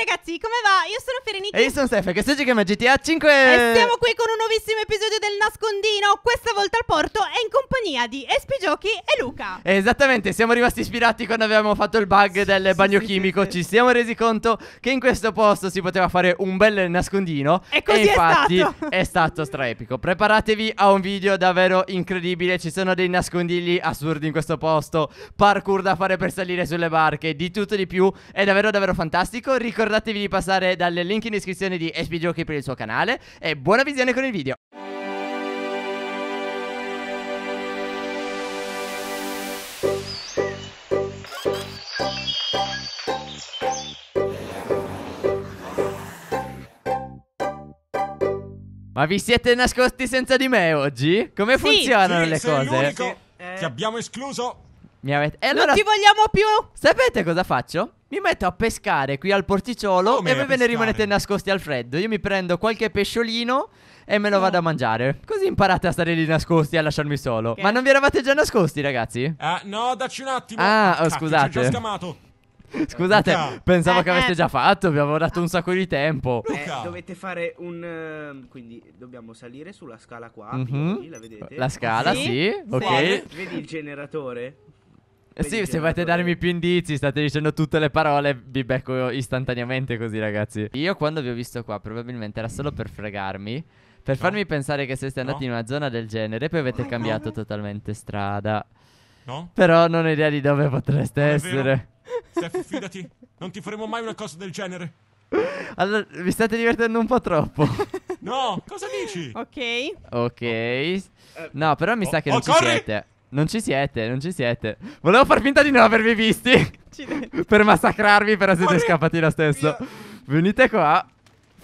ragazzi, come va? Io sono Ferenica. E io sono Stefano, che sto giocando GTA 5 E siamo qui con un nuovissimo episodio del Nascondino Questa volta al porto è in compagnia di Espi Giochi e Luca Esattamente, siamo rimasti ispirati quando abbiamo fatto il bug sì, del sì, bagno sì, chimico Ci siamo resi conto che in questo posto si poteva fare un bel nascondino E così e infatti è stato, è stato straepico Preparatevi a un video davvero incredibile Ci sono dei nascondigli assurdi in questo posto Parkour da fare per salire sulle barche Di tutto e di più È davvero davvero fantastico Ricordate ricordatevi di passare dal link in descrizione di SP Giochi per il suo canale e buona visione con il video. Ma vi siete nascosti senza di me oggi? Come sì, funzionano sì, le cose? Sì. Eh. Ti abbiamo escluso. Mi avete... E allora... Non ti vogliamo più! Sapete cosa faccio? Mi metto a pescare qui al porticciolo Come e voi ve ne rimanete nascosti al freddo. Io mi prendo qualche pesciolino e me lo no. vado a mangiare. Così imparate a stare lì nascosti e a lasciarmi solo. Okay. Ma non vi eravate già nascosti, ragazzi? Ah, no, dacci un attimo. Ah, oh, Cacchio, scusate. Ci ho scamato. Scusate, Luca. pensavo eh, che aveste eh. già fatto, vi avevo dato un sacco di tempo. Eh, dovete fare un... Uh, quindi dobbiamo salire sulla scala qua, mm -hmm. la vedete? La scala, sì, sì. ok. Vedi il generatore? Eh sì, se volete darmi più indizi, state dicendo tutte le parole, vi becco istantaneamente così, ragazzi. Io quando vi ho visto qua, probabilmente era solo per fregarmi. Per no. farmi pensare che siete andati no. in una zona del genere, poi avete cambiato totalmente strada. No? Però non ho idea di dove potreste essere. Steph, fidati, non ti faremo mai una cosa del genere. Allora, vi state divertendo un po' troppo. No, cosa dici? Ok. Ok. Oh. No, però mi oh, sa che oh, non ci corri! siete. Non ci siete, non ci siete. Volevo far finta di non avervi visti. per massacrarvi, però siete Morì. scappati lo stesso. Io. Venite qua.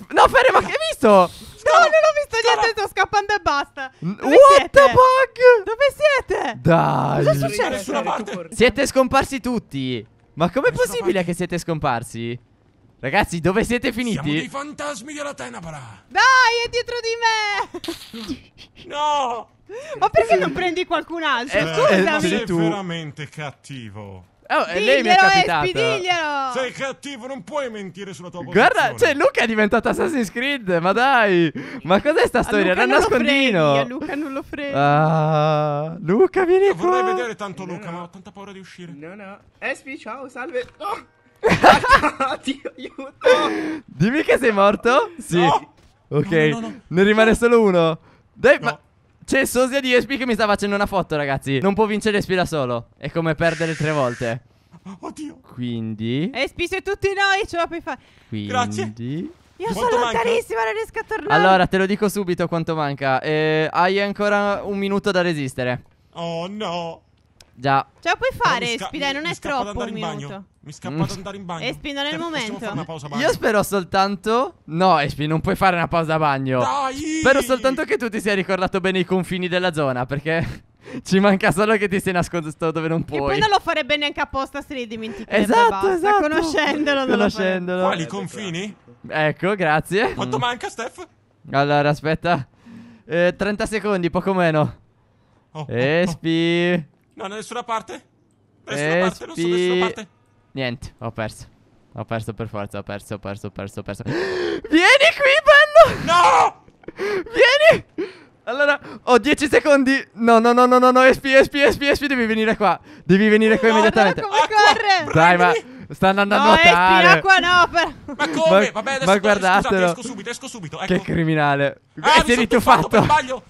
No, Ferre, ma che hai visto? No, non ho visto niente, sto scappando e basta. Dove What siete? the fuck? Dove siete? Dai. Cosa è successo? Siete scomparsi tutti. Ma com'è possibile che siete scomparsi? Ragazzi, dove siete finiti? Siamo i fantasmi della tenebra. Dai, è dietro di me. no. Ma perché non prendi qualcun altro? Eh, Scusami. Eh, sei veramente cattivo. Oh, diglielo, lei mi è capitato. Espi, diglielo. Sei cattivo, non puoi mentire sulla tua Guarda, posizione. cioè Luca è diventato Assassin's Creed, ma dai. Ma cos'è sta ah, storia? Era un nascondino. Freni, eh, Luca non lo frega. Ah, Luca, vieni Io qua. Vorrei vedere tanto no, Luca, no. ma ho tanta paura di uscire. No, no. Espi, ciao, salve. Oh. Dio, aiuto. Dimmi che sei morto? Sì. No. Ok. No, ne rimane solo uno. Dai, ma c'è il sosia di ESP che mi sta facendo una foto, ragazzi. Non può vincere ESP da solo. È come perdere tre volte. Oddio. Quindi. ESP su tutti noi, ce la puoi fare. Quindi. Grazie. Io quanto sono manca? lontanissima, non riesco a tornare. Allora, te lo dico subito quanto manca. Eh, hai ancora un minuto da resistere. Oh no. Già. Ce la puoi fare, ESP, dai, non è troppo un minuto. Bagno. Mi scappa scappato mm. andare in bagno. Espi, non è il cioè, momento. Fare una pausa bagno? Io spero soltanto. No, Espi, non puoi fare una pausa bagno. Dai! Spero soltanto che tu ti sia ricordato bene i confini della zona. Perché ci manca solo che ti sei nascosto dove non puoi. E poi non lo farebbe neanche apposta se li dimenticherebbe. Esatto, basta. esatto. Conoscendolo, conoscendolo. Quali confini? Ecco, grazie. Quanto mm. manca, Steph? Allora, aspetta. Eh, 30 secondi, poco meno. Oh, oh Espi. Oh, oh. No, da nessuna parte. Da nessuna parte, non so da nessuna parte. Niente, ho perso. Ho perso per forza, ho perso, ho perso, ho perso, ho perso. Vieni qui, bello! No! Vieni! Allora, ho 10 secondi. No, no, no, no, no, no, espi, espi, espi, espi, devi venire qua. Devi venire qua no, immediatamente. No, come corre? Dai, ma stanno andando no, a nuotare. Espi, acqua no, però. Ma come? Ma, Vabbè, adesso ma guardatelo. esco subito, esco subito. Ecco. Che criminale. Ah, eh, si è rituffato. Per sbaglio.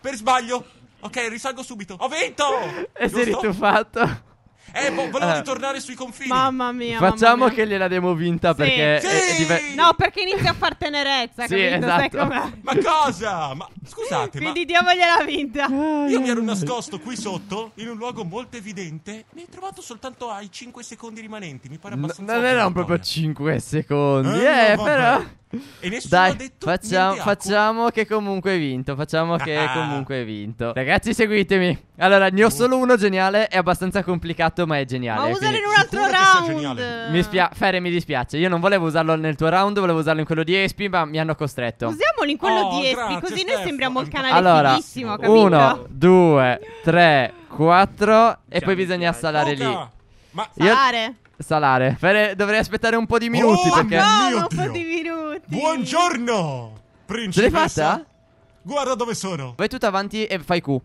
Per sbaglio. Ok, risalgo subito. Ho vinto! E sei è rituffato. Eh, vo- volevo ah. ritornare sui confini. Mamma mia. Facciamo mamma mia. che gliela diamo vinta sì. perché. Sì. È, è diver- no, perché inizia a far tenerezza. sì, capito? Esatto. Ma cosa? Ma scusate. Quindi ma... diamogliela vinta. Io mi ero nascosto qui sotto, in un luogo molto evidente. Mi hai trovato soltanto ai 5 secondi rimanenti. Mi pare abbastanza. No, non erano proprio 5 secondi. Eh, eh no, però. E nessuno Dai, ha detto facciamo, facciamo che comunque hai vinto. Facciamo che ah. comunque hai vinto. Ragazzi, seguitemi. Allora, ne ho mm. solo uno geniale. È abbastanza complicato, ma è geniale. Ma usare in un altro round. Mi spia- Fere, mi dispiace. Io non volevo usarlo nel tuo round, volevo usarlo in quello di Espi, ma mi hanno costretto. Usiamolo in quello oh, di Espi, grazie, così Steph. noi sembriamo il canale allora, fighissimo, capito? Uno, due, tre, quattro. E poi bisogna salare lì. Ma io... salare? Salare. Fere, dovrei aspettare un po' di minuti. Oh, perché... No, un po' di minuti. Buongiorno, principessa. Ce l'hai fatta? Guarda dove sono. Vai tu avanti e fai Q.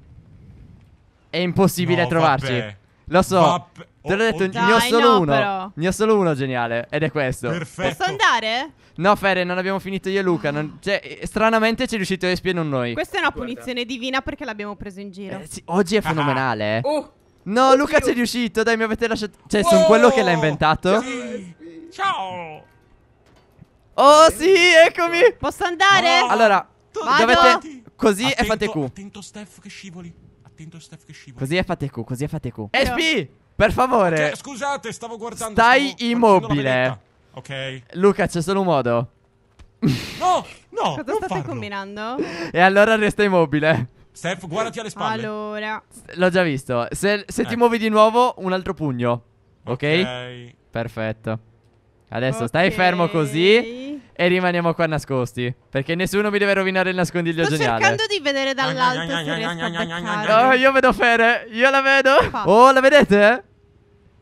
È impossibile no, trovarci. Vabbè. Lo so. Vabbè. Te l'ho detto, oh, ne ho solo no, uno. Però. Ne ho solo uno geniale. Ed è questo. Perfetto. Posso andare? No, Ferre, non abbiamo finito io e Luca. Non, cioè, eh, stranamente ci è riuscito Espi e non noi. Questa è una Guarda. punizione divina perché l'abbiamo preso in giro. Eh, sì, oggi è fenomenale. Ah. Uh. No, Oddio. Luca c'è riuscito. Dai, mi avete lasciato. Cioè, wow. sono quello che l'ha inventato. Sì. Ciao. Oh, sì, eccomi. Posso andare? No. Allora, Vado. dovete. Così attento, è fate Q. Attento, Steph, che scivoli. Attento, Steph, che scivoli. Così e fate Q. Così e fate Q. SP, per favore. Okay, scusate, stavo guardando. Stai stavo immobile. Ok. Luca, c'è solo un modo. No, no. Cosa state farlo. combinando? E allora resta immobile. Steph, guardati alle spalle. Allora. L'ho già visto. Se, se eh. ti muovi di nuovo, un altro pugno. Ok? Ok. Perfetto. Adesso okay. stai fermo così e rimaniamo qua nascosti. Perché nessuno mi deve rovinare il nascondiglio Sto geniale. Sto cercando di vedere dall'alto se riesco a beccare. Oh, io vedo Fere. Io la vedo. Oh, la vedete?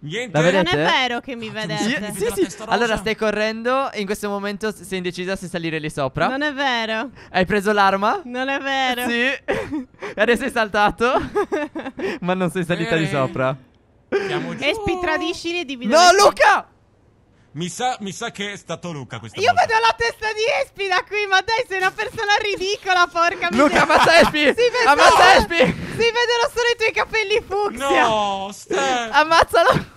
Niente. La Non è vero che mi vedete. Sì, sì, sì. Allora stai correndo e in questo momento sei indecisa se salire lì sopra. Non è vero. Hai preso l'arma? Non è vero. Sì. e adesso sei saltato. ma non sei salita lì sopra. Siamo giù. Espi, tradisci le dividi. No, Luca! Mi sa, mi sa, che è stato Luca questa Io volta. vedo la testa di Espi da qui, ma dai, sei una persona ridicola, porca miseria. Luca, ammazza Espi! Si vedono, ammazza Espi! Si vedono solo i tuoi capelli fucsia. No, Steph! Ammazzalo!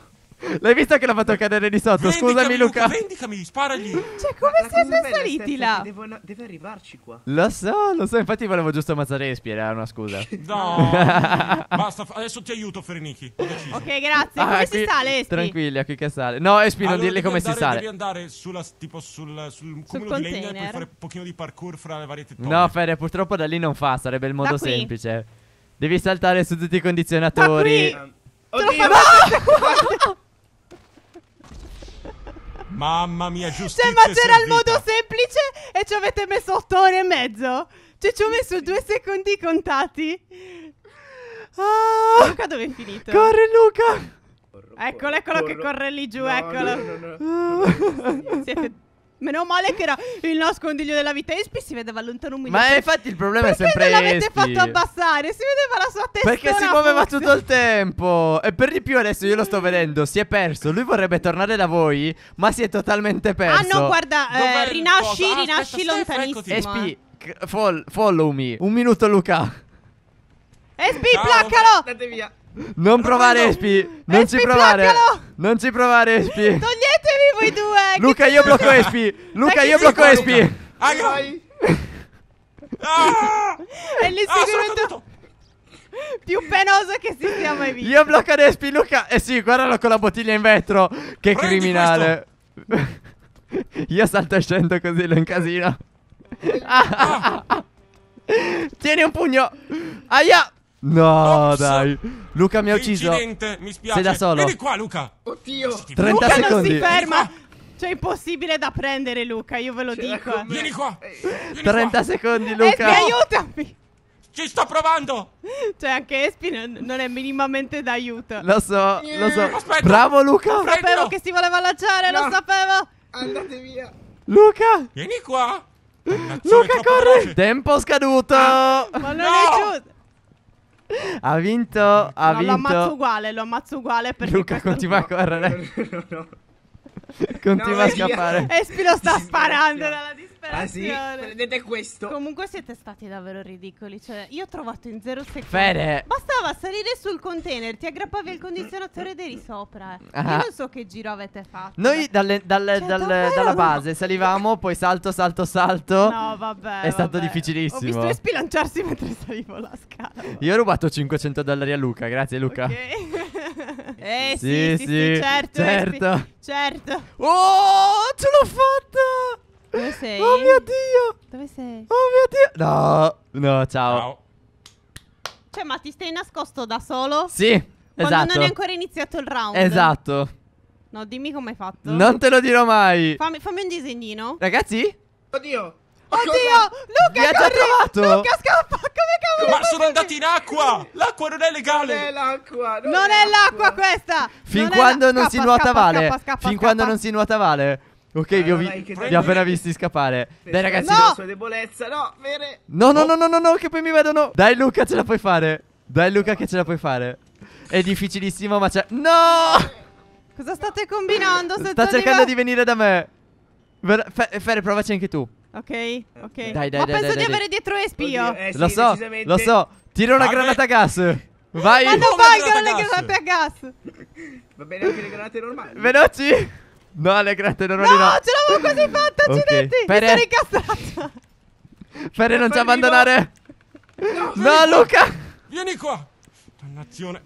L'hai visto che l'ha fatto cadere di sotto? Scusami, Luca. Luca. Vendicami, sparagli. Cioè, come la siete saliti là? Devono, deve arrivarci qua. Lo so, lo so. Infatti, volevo giusto ammazzare Espi. Era una scusa. No, basta. Adesso ti aiuto, Ferenichi. Ok, grazie. Ah, come qui, ecco, si sale, Espi? Tranquilli, qui che sale. No, Espi, allora, non dirgli come andare, si sale. Devi andare sulla, tipo, sul, sul, sul di legna e poi fare un pochino di parkour fra le varie tettone. No, Fede, purtroppo da lì non fa. Sarebbe il modo semplice. Devi saltare su tutti i condizionatori. Ehm, oddio, no! Mamma mia, cioè, giustizia. Cioè, ma c'era il modo semplice e ci avete messo otto ore e mezzo. Cioè, ci ho messo due secondi contati. Ah, Luca dove è finito? Corre, Luca! Corro, eccolo, eccolo corro. che corre lì giù, no, eccolo. No, no, ah. Siete Meno male che era il nascondiglio della vita. Espi si vedeva lontano un minuto. Ma infatti il problema Perché è sempre Espi. Perché non l'avete fatto abbassare? Si vedeva la sua testa. Perché si muoveva tutto il tempo. E per di più adesso io lo sto vedendo. Si è perso. Lui vorrebbe tornare da voi, ma si è totalmente perso. Ah no, guarda, eh, rinasci, ah, rinasci aspetta, lontanissimo. Eh. Espi, fol follow me. Un minuto Luca. Espi, no, placcalo! Andate via. Non provare Espi, non Espi, ci provare. Placcalo! Non ci provare Espi. Togliete voi due. Luca, io blocco Espi. Luca, ah, io blocco Espi. Ah, vai. Ah! È l'inseguimento ah, più penoso che si sia mai visto. Io blocco Espi, Luca. Eh sì, guardalo con la bottiglia in vetro. Che Prendi criminale. io salto e scendo così lo incasino. Ah. Tieni un pugno. Aia. No, Ops. dai. Luca mi ha ucciso. Incidente, mi spiace. Sei da solo. Vieni qua, Luca. Oddio. 30 Luca secondi. non si ferma. Cioè, impossibile da prendere, Luca. Io ve lo dico. Vieni qua. Eh. Vieni 30 qua. secondi, eh, Luca. Espi, aiutami. Ci sto provando. Cioè, anche Espi non, non è minimamente d'aiuto. Lo so, lo so. Aspetta. Bravo, Luca. Prendilo. Sapevo che si voleva lanciare, no. lo sapevo. Andate via. Luca. Vieni qua. Luca, corre. Veloce. Tempo scaduto. Ah. Ma non no. è giusto. Ha vinto, ha no, vinto. Lo ammazzo uguale, lo ammazzo uguale perché Luca continua no, a correre. No, continua a scappare. Espino sta sparando dalla Ah sì? Prendete questo. Comunque siete stati davvero ridicoli. Cioè, io ho trovato in zero secondi. Fede. Bastava salire sul container, ti aggrappavi al condizionatore ed eri sopra. Ah. Io non so che giro avete fatto. Noi dalle, dalle, cioè, dalle, dalla base no. salivamo, poi salto, salto, salto. No, vabbè. È vabbè. stato difficilissimo. Ho visto spilanciarsi mentre salivo la scala. Io ho rubato 500 dollari a Luca. Grazie, Luca. Ok. eh sì, sì, sì, sì, sì certo. Certo. Eh, sì, certo. certo. Oh, ce l'ho fatta! Dove oh, sei? Oh mio Dio! Dove sei? Oh mio Dio! No, no, ciao. ciao. Cioè, ma ti stai nascosto da solo? Sì, Quando esatto. non è ancora iniziato il round. Esatto. No, dimmi come hai fatto. Non te lo dirò mai. Fammi, fammi un disegnino. Ragazzi? Oddio. Oddio, Luca, Mi già trovato! Luca, scappa! Come cavolo? Ma sono andati in acqua! L'acqua non è legale! Non è l'acqua! Non, non è l'acqua questa! Fin non quando la... non scappa, si nuota scappa, vale! Scappa, fin quando non si nuota vale! Ok, vi ho, vi- vai, vi appena visti scappare. Dai, ragazzi. No! sua debolezza, no, vere. No, no, oh. no, no, no, no, che poi mi vedono. Dai, Luca, ce la puoi fare. Dai, Luca, che ce la puoi fare. È difficilissimo, ma c'è. No! Cosa state combinando? Sta cercando di venire da me. Ver- Fe- Fer, provaci anche tu. Ok, ok. Dai, dai, Ma dai, penso dai, di dai. avere dietro Espio. Oddio, eh, sì, lo so, lo so. Tira una Vabbè. granata a gas. Vai. Ma non Come vogliono le granate a gas. Va bene anche le granate normali. Veloci. No, Allegretta, non No, no. ce l'avevo quasi fatta, Ok. accidenti. Pere. Mi sono incastrata. Ferre, non ci Ferri, no. abbandonare. No, Luca. Vieni qua! Dannazione!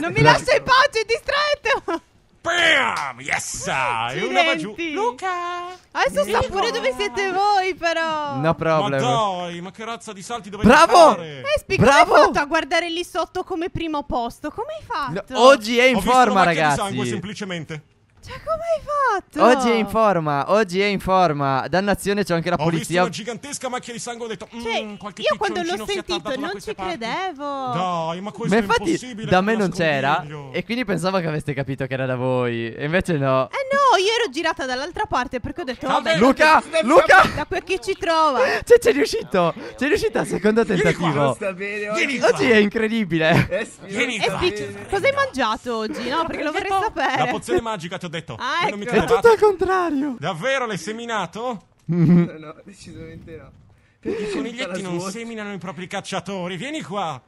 Non mi lascia in pace, distraete. Bam! Yes! E una va giù! Luca! Adesso sta pure dove siete voi, però. No problem. Ma problem. dai, ma che razza di salti dovevi Bravo! fare? Eh, Spicco, Bravo! hai fatto a guardare lì sotto come primo posto? Come hai No, fatto? oggi è in Ho visto forma, una macchia di sangue, semplicemente. Cioè, come hai fatto? Oggi è in forma, oggi è in forma. Dannazione, c'è anche la Ho polizia. Ho visto una gigantesca macchia di sangue. Ho detto, mm, cioè, qualche io quando l'ho sentito non ci parti. credevo. Dai, ma questo ma è infatti, impossibile. Da me non c'era. E quindi pensavo che aveste capito che era da voi. E invece no. Eh no, io ero girata dall'altra parte perché ho detto, vabbè, Luca, Luca, da qui chi ci trova. Cioè, c'è riuscito. C'è riuscito al secondo tentativo. Vieni Oggi è incredibile. Eh Vieni E Cos'hai mangiato oggi? No, perché lo vorrei sapere. La pozione magica ti ho detto. Ah, ecco. È tutto al contrario. Davvero l'hai seminato? No, decisamente no. Perché I coniglietti non seminano i propri cacciatori. Vieni qua.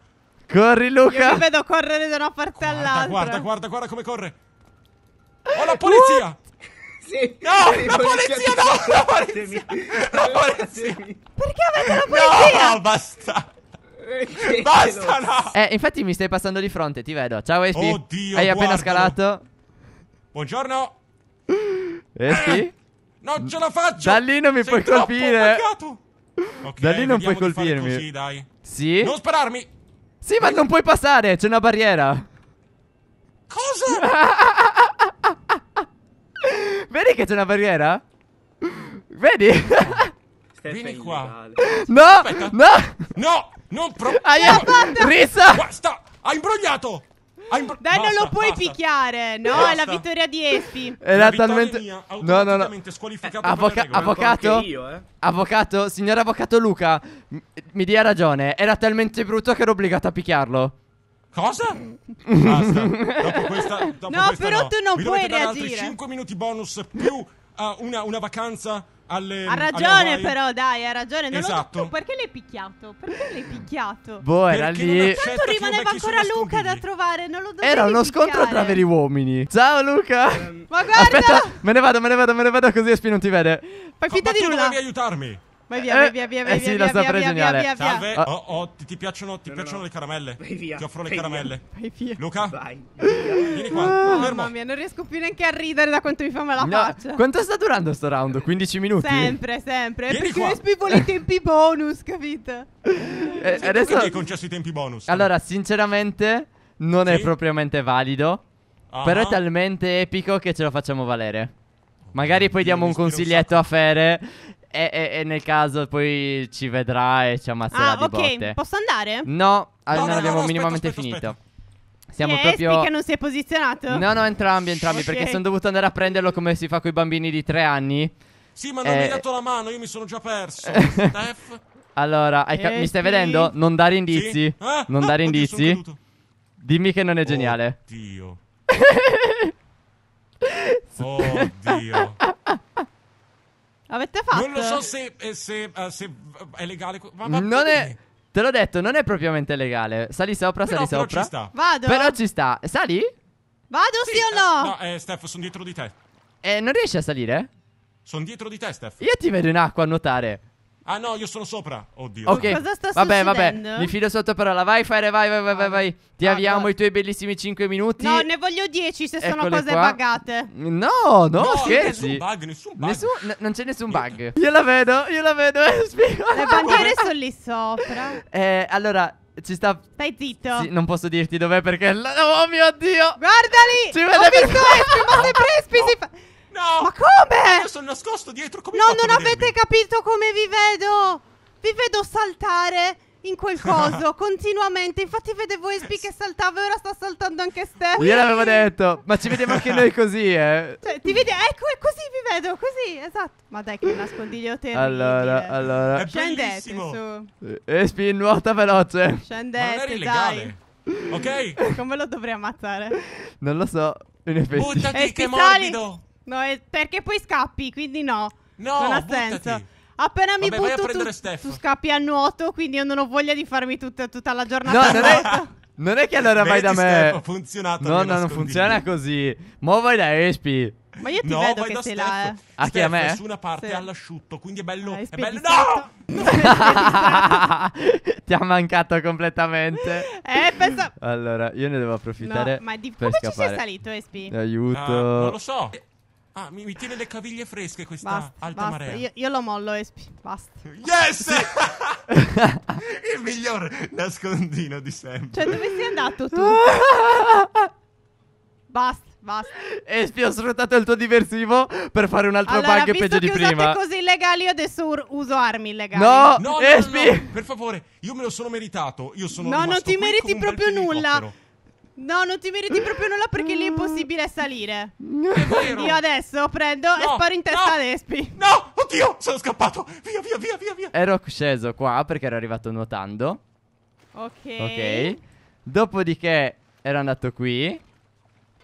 Corri, Luca. Io mi vedo correre da una parte guarda, all'altra. Guarda, guarda, guarda come corre. Oh, la polizia! What? Sì, no, la polizia, no, la polizia, la polizia. Perché avete la polizia? No, basta. Basta, no. Eh, infatti mi stai passando di fronte, ti vedo. Ciao, Espi. Oddio, Hai guardalo. appena scalato. Buongiorno. Eh sì? Eh, non ce la faccio. Da lì non mi Sei puoi colpire. Okay, da lì non puoi colpirmi. Così, dai. Sì? Non spararmi. Sì, ma non puoi passare, c'è una barriera. Cosa? Vedi che c'è una barriera? Vedi? Vieni qua. No! Aspetta. No! No! Non pro... Hai... Risa! Basta! Hai imbrogliato! Hai... Beh, basta, non lo puoi basta. picchiare, no? Basta. È la vittoria di Espi. Era talmente. Mia, no, no, no. Squalificato Avvoca- avvocato? Eh. Io, eh. Avvocato? Signor avvocato Luca, mi dia ragione. Era talmente brutto che ero obbligato a picchiarlo. Cosa? Basta. dopo questa, dopo no, questa però no. tu non mi puoi reagire. 5 minuti bonus più uh, una, una vacanza alle, ha ragione, però, dai, ha ragione. Non esatto. lo so esatto. perché l'hai picchiato? Perché l'hai picchiato? Boh, era lì. Tanto rimaneva ancora Luca da trovare. Non lo dovevi Era uno picchiare. scontro tra veri uomini. Ciao, Luca. Eh, Ma guarda, aspetta, me ne vado, me ne vado, me ne vado. Così Espi non ti vede. Fai finta di nulla. Non devi aiutarmi. Vai via, eh, vai via, via, via, eh sì, via, la saprei via, via, via, Salve, ah. oh, oh, ti, ti, piacciono, ti no, piacciono no. le caramelle? Vai via. Ti offro le caramelle. Vai via. Luca? Vai. Vieni qua. Ah, fermo. Mamma mia, non riesco più neanche a ridere da quanto mi fa male la no. faccia. Quanto sta durando sto round? 15 minuti? Sempre, sempre. Vieni perché qua. Perché mi vuole i tempi bonus, capito? Eh, sì, adesso... Perché hai concesso i tempi bonus? Allora, sinceramente, non sì? è propriamente valido. Ah. Però è talmente epico che ce lo facciamo valere. Magari poi diamo un consiglietto a Fere e, e, e, nel caso poi ci vedrà e ci ammazzerà ah, di okay. botte. ok, posso andare? No, no non abbiamo no, minimamente aspetta, finito. Aspetta. Siamo yeah, proprio. Che non si è posizionato? No, no, entrambi, entrambi. Okay. Perché sono dovuto andare a prenderlo come si fa con i bambini di tre anni. Sì, ma non eh... mi hai eh, dato la mano, io mi sono già perso. Steph. Allora, ca- eh, mi stai vedendo? Non dare indizi. Sì. Ah, non ah, dare ah, indizi. Oddio, Dimmi che non è geniale. Oddio. oddio. Avete fatto? Non lo so se, eh, se, eh, se è legale. Ma va Non è. Te l'ho detto, non è propriamente legale. Sali sopra, Però- sali però sopra. ci sta. Vado? Però ci sta. Sali? Vado sì, o eh, no? eh, no, eh, Steph, sono dietro di te. Eh, non riesci a salire? Sono dietro di te, Steph. Io ti vedo in acqua a nuotare. Ah no, io sono sopra. Oddio. Ok, cosa sta vabbè, vabbè. Mi fido sotto però. La Vai, fare, vai, vai, vai, vai, vai. Ti ah, avviamo no. i tuoi bellissimi 5 minuti. No, ne voglio 10 se Eccole sono cose qua. buggate. No, no, no scherzi. Nessun bug, nessun bug. Nessun, non c'è nessun bug. Io la vedo, io la vedo. Le bandiere sono lì sopra. Eh, allora, ci sta. Stai zitto. Sì, non posso dirti dov'è perché. Oh mio dio! Guardali! Ci vede Ho visto Espi, ma se Espi si fa. No! Ma come? Io sono nascosto dietro, come No, non avete capito come vi vedo! Vi vedo saltare in quel coso continuamente. Infatti vedevo Espi che saltava e ora sta saltando anche Steph. l'avevo detto, ma ci vediamo anche noi così, eh. Cioè, ti vedi, ecco, è così vi vedo, così, esatto. Ma dai che nascondiglio te. Allora, allora. È Scendete bellissimo. su. Eh, Espi nuota veloce. Scendete, dai. Ok? Come lo dovrei ammazzare? Non lo so. In effetti. Buttati Espi, eh, che morbido. No, perché poi scappi, quindi no. No, non ha buttati. senso. Appena mi Vabbè, butto tu, tu, scappi a nuoto, quindi io non ho voglia di farmi tutta, tutta la giornata. No, non è, non è che allora vai da me. ha funzionato. No, no, non funziona così. Mo vai da Espi. Ma io ti no, vedo che sei là, eh. A ah, chi a me? Su una parte sì. all'asciutto, quindi è bello. Ah, è bello. No! ti ha mancato completamente. Eh, penso... Allora, io ne devo approfittare. No, ma di come ci sei salito, Espi? Aiuto. Uh, non lo so. Ah, mi, mi, tiene le caviglie fresche questa basta, alta basta. marea. Io, io, lo mollo, Espi. Basta. Yes! Il miglior nascondino di sempre. Cioè, dove sei andato tu? basta. Basta. Espi, ho sfruttato il tuo diversivo per fare un altro allora, bug peggio di prima. Ma cose illegali, io adesso uso armi illegali. No, no, Espi, no, no, per favore, io me lo sono meritato. Io sono No, non ti meriti proprio nulla. No, non ti meriti proprio nulla perché lì è impossibile salire. Cioè, io adesso prendo no, e sparo in testa no, ad Espi. No, oddio, sono scappato. Via, via, via, via, Ero sceso qua perché ero arrivato nuotando. Ok. Ok. Dopodiché ero andato qui.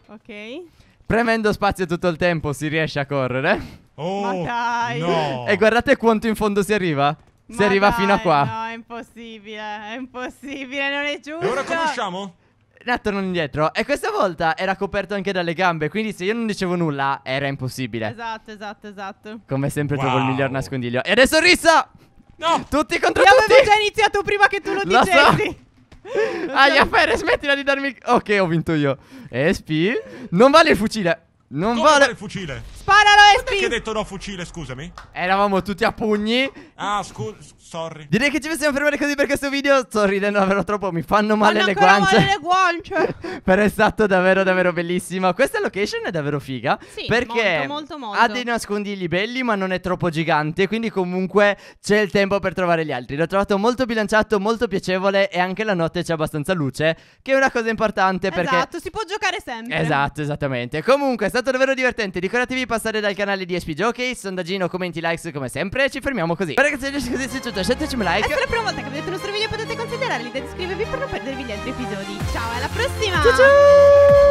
Ok. Premendo spazio tutto il tempo si riesce a correre. Oh, Ma dai. No. E guardate quanto in fondo si arriva. Si Ma arriva dai, fino a qua. No, è impossibile. È impossibile, non è giusto. E ora conosciamo? Un attimo indietro. E questa volta era coperto anche dalle gambe. Quindi se io non dicevo nulla era impossibile. Esatto, esatto, esatto. Come sempre wow. trovo il miglior nascondiglio. E adesso rissa! No! Tutti contro io tutti! Io avevo già iniziato prima che tu lo, lo dicessi. So. Aia, cioè- Fere, smettila di darmi... Ok, ho vinto io. Espi. Non vale il fucile. Non Come vale... vale il fucile? Sparalo Espi! Perché hai detto no fucile, scusami? Eravamo tutti a pugni. Ah, scusa, sorry. Direi che ci possiamo fermare così per questo video. Sto ridendo davvero troppo, mi fanno male fanno le guance. Mi fanno Male le guance. Però è stato davvero davvero bellissimo. Questa location è davvero figa sì, perché molto, molto, molto. ha dei nascondigli belli, ma non è troppo gigante, quindi comunque c'è il tempo per trovare gli altri. L'ho trovato molto bilanciato, molto piacevole e anche la notte c'è abbastanza luce, che è una cosa importante esatto, perché Esatto, si può giocare sempre. Esatto, esattamente. Comunque è stato davvero divertente. Ricordatevi passare dal canale di SP Jockey Sondaggino, commenti, likes come sempre E ci fermiamo così Ma ragazzi, se vi è piaciuto lasciateci un like E per la prima volta che vedete il nostro video potete considerare l'idea di iscrivervi per non perdervi gli altri episodi Ciao, alla prossima Ciao ciao